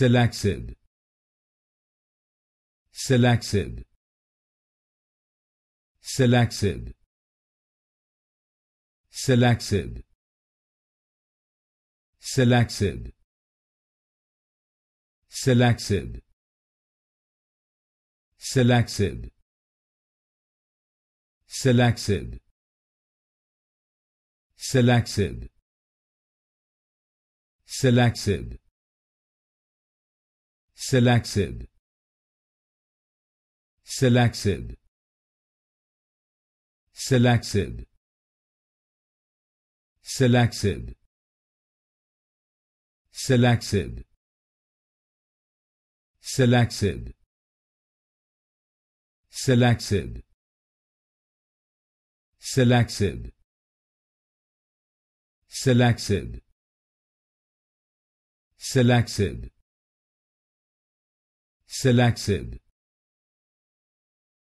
selected selected selected selected selected selected selected selected selected selected selected selected selected selected selected selected selected selected selected selected selected